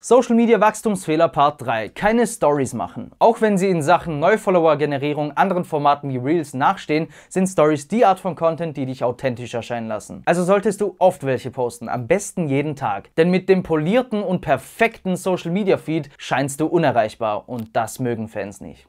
Social Media Wachstumsfehler Part 3. Keine Stories machen. Auch wenn sie in Sachen Neufollower-Generierung anderen Formaten wie Reels nachstehen, sind Stories die Art von Content, die dich authentisch erscheinen lassen. Also solltest du oft welche posten, am besten jeden Tag. Denn mit dem polierten und perfekten Social Media Feed scheinst du unerreichbar und das mögen Fans nicht.